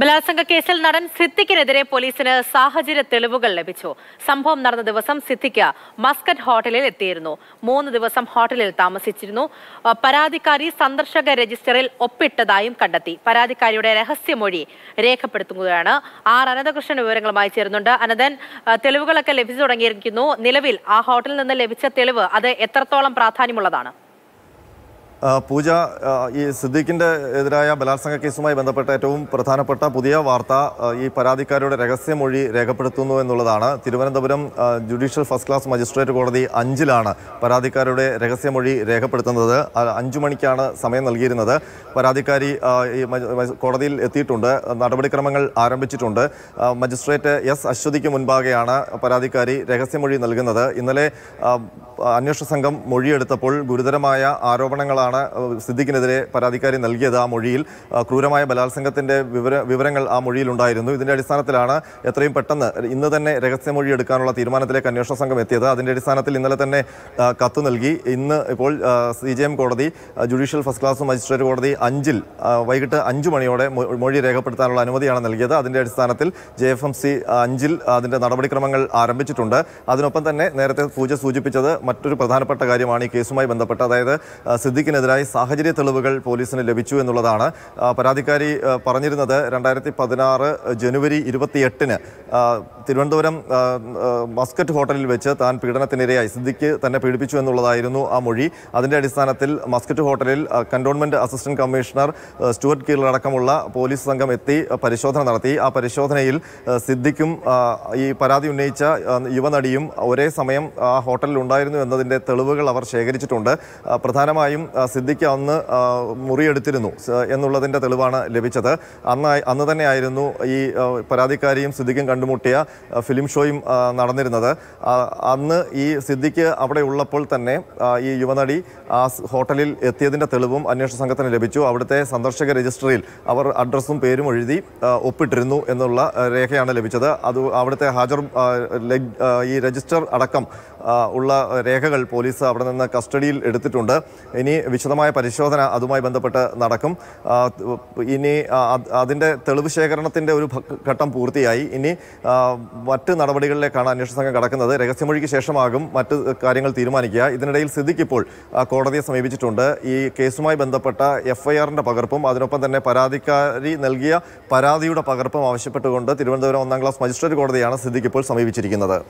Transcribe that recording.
ബലാത്സംഗ കേസിൽ നടൻ സിദ്ദിഖിനെതിരെ പോലീസിന് സാഹചര്യ തെളിവുകൾ ലഭിച്ചു സംഭവം നടന്ന ദിവസം സിദ്ദിഖ് മസ്കറ്റ് ഹോട്ടലിൽ എത്തിയിരുന്നു മൂന്ന് ദിവസം ഹോട്ടലിൽ താമസിച്ചിരുന്നു പരാതിക്കാരി സന്ദർശക രജിസ്റ്ററിൽ ഒപ്പിട്ടതായും കണ്ടെത്തി പരാതിക്കാരിയുടെ രഹസ്യമൊഴി രേഖപ്പെടുത്തുകയാണ് ആർ അനന്തകൃഷ്ണൻ വിവരങ്ങളുമായി ചേരുന്നുണ്ട് അനന്തൻ തെളിവുകളൊക്കെ ലഭിച്ചു തുടങ്ങിയിരിക്കുന്നു നിലവിൽ ആ ഹോട്ടലിൽ നിന്ന് ലഭിച്ച തെളിവ് അത് എത്രത്തോളം പ്രാധാന്യമുള്ളതാണ് പൂജ ഈ സിദ്ദീഖിൻ്റെ എതിരായ ബലാത്സംഗ കേസുമായി ബന്ധപ്പെട്ട ഏറ്റവും പ്രധാനപ്പെട്ട പുതിയ വാർത്ത ഈ പരാതിക്കാരുടെ രഹസ്യമൊഴി രേഖപ്പെടുത്തുന്നു എന്നുള്ളതാണ് Thiruvananthapuram judicial first class magistrate കോടതി അഞ്ചിലാണ് പരാതിക്കാരുടെ രഹസ്യമൊഴി രേഖപ്പെടുത്തുന്നത് അഞ്ചു മണിക്കാണ് സമയം നൽകിയിരുന്നത് പരാതിക്കാരി ഈ കോടതിയിൽ എത്തിയിട്ടുണ്ട് നടപടിക്രമങ്ങൾ ആരംഭിച്ചിട്ടുണ്ട് മജിസ്ട്രേറ്റ് എസ് അശ്വതിക്ക് മുൻപാകെയാണ് പരാതിക്കാരി രഹസ്യമൊഴി നൽകുന്നത് ഇന്നലെ അന്വേഷണ സംഘം മൊഴിയെടുത്തപ്പോൾ ഗുരുതരമായ ആരോപണങ്ങളാണ് എന്നാണ് സിദ്ദിഖിനെതിരെ പരാതിക്കാരി നൽകിയത് ആ മൊഴിയിൽ ക്രൂരമായ ബലാത്സംഗത്തിൻ്റെ വിവര വിവരങ്ങൾ ആ ഉണ്ടായിരുന്നു ഇതിൻ്റെ അടിസ്ഥാനത്തിലാണ് എത്രയും പെട്ടെന്ന് ഇന്ന് തന്നെ രഹസ്യമൊഴി എടുക്കാനുള്ള തീരുമാനത്തിലേക്ക് അന്വേഷണ സംഘം എത്തിയത് അതിൻ്റെ അടിസ്ഥാനത്തിൽ ഇന്നലെ തന്നെ കത്ത് നൽകി ഇന്ന് ഇപ്പോൾ സി കോടതി ജുഡീഷ്യൽ ഫസ്റ്റ് ക്ലാസ് മജിസ്ട്രേറ്റ് കോടതി അഞ്ചിൽ വൈകിട്ട് അഞ്ച് മണിയോടെ മൊഴി രേഖപ്പെടുത്താനുള്ള അനുമതിയാണ് നൽകിയത് അതിൻ്റെ അടിസ്ഥാനത്തിൽ ജെ എഫ് എം സി അഞ്ചിൽ അതിൻ്റെ നടപടിക്രമങ്ങൾ ആരംഭിച്ചിട്ടുണ്ട് അതിനൊപ്പം തന്നെ നേരത്തെ പൂജ സൂചിപ്പിച്ചത് മറ്റൊരു പ്രധാനപ്പെട്ട കാര്യമാണ് ഈ കേസുമായി ബന്ധപ്പെട്ട് അതായത് സിദ്ദിഖിന് ഷഫീഖിനെതിരായ സാഹചര്യ തെളിവുകൾ പോലീസിന് ലഭിച്ചു എന്നുള്ളതാണ് പരാതിക്കാരി പറഞ്ഞിരുന്നത് രണ്ടായിരത്തി പതിനാറ് ജനുവരി ഇരുപത്തിയെട്ടിന് തിരുവനന്തപുരം മസ്കറ്റ് ഹോട്ടലിൽ വെച്ച് താൻ പീഡനത്തിനിരയായി സിദ്ദിഖ് തന്നെ പീഡിപ്പിച്ചു എന്നുള്ളതായിരുന്നു ആ മൊഴി അതിൻ്റെ അടിസ്ഥാനത്തിൽ മസ്കറ്റ് ഹോട്ടലിൽ cantonment assistant commissioner Stuart Keel police സംഘം എത്തി പരിശോധന നടത്തി ആ പരിശോധനയിൽ സിദ്ദിഖും ഈ പരാതി ഉന്നയിച്ച യുവനടിയും ഒരേ സമയം ആ ഹോട്ടലിൽ ഉണ്ടായിരുന്നു എന്നതിൻ്റെ തെളിവുകൾ അവർ ശേഖരിച്ചിട്ടുണ്ട് പ്രധാനമായും സിദ്ദിഖ് അന്ന് മുറിയെടുത്തിരുന്നു എന്നുള്ളതിൻ്റെ തെളിവാണ് ലഭിച്ചത് അന്ന് അന്ന് തന്നെയായിരുന്നു ഈ പരാതിക്കാരിയും സിദ്ദിഖും കണ്ടുമുട്ടിയ ഫിലിം ഷോയും നടന്നിരുന്നത് അന്ന് ഈ സിദ്ദിഖ് അവിടെ ഉള്ളപ്പോൾ തന്നെ ഈ യുവനടി ആ ഹോട്ടലിൽ എത്തിയതിൻ്റെ തെളിവും അന്വേഷണ സംഘത്തിന് ലഭിച്ചു അവിടുത്തെ സന്ദർശക രജിസ്റ്ററിൽ അവർ അഡ്രസ്സും പേരും എഴുതി ഒപ്പിട്ടിരുന്നു എന്നുള്ള രേഖയാണ് ലഭിച്ചത് അത് അവിടുത്തെ ഹാജർ ഈ രജിസ്റ്റർ അടക്കം ഉള്ള രേഖകൾ പോലീസ് അവിടെ നിന്ന് കസ്റ്റഡിയിൽ എടുത്തിട്ടുണ്ട് ഇനി വിശദമായ പരിശോധന അതുമായി ബന്ധപ്പെട്ട് നടക്കും ഇനി അതിൻ്റെ തെളിവ് ശേഖരണത്തിൻ്റെ ഒരു ഘട്ടം പൂർത്തിയായി ഇനി മറ്റ് നടപടികളിലേക്കാണ് അന്വേഷണ സംഘം കടക്കുന്നത് രഹസ്യമൊഴിക്ക് ശേഷമാകും മറ്റ് കാര്യങ്ങൾ തീരുമാനിക്കുക ഇതിനിടയിൽ സിദ്ദിഖ് ഇപ്പോൾ കോടതിയെ സമീപിച്ചിട്ടുണ്ട് ഈ കേസുമായി ബന്ധപ്പെട്ട എഫ്ഐആറിന്റെ പകർപ്പും അതിനൊപ്പം തന്നെ പരാതിക്കാരി നൽകിയ പരാതിയുടെ പകർപ്പും ആവശ്യപ്പെട്ടുകൊണ്ട് തിരുവനന്തപുരം ഒന്നാം ക്ലാസ് മജിസ്ട്രേറ്റ് കോടതിയാണ് സിദ്ദിഖ് ഇപ്പോൾ സമീപിച്ചിരിക്കുന്നത്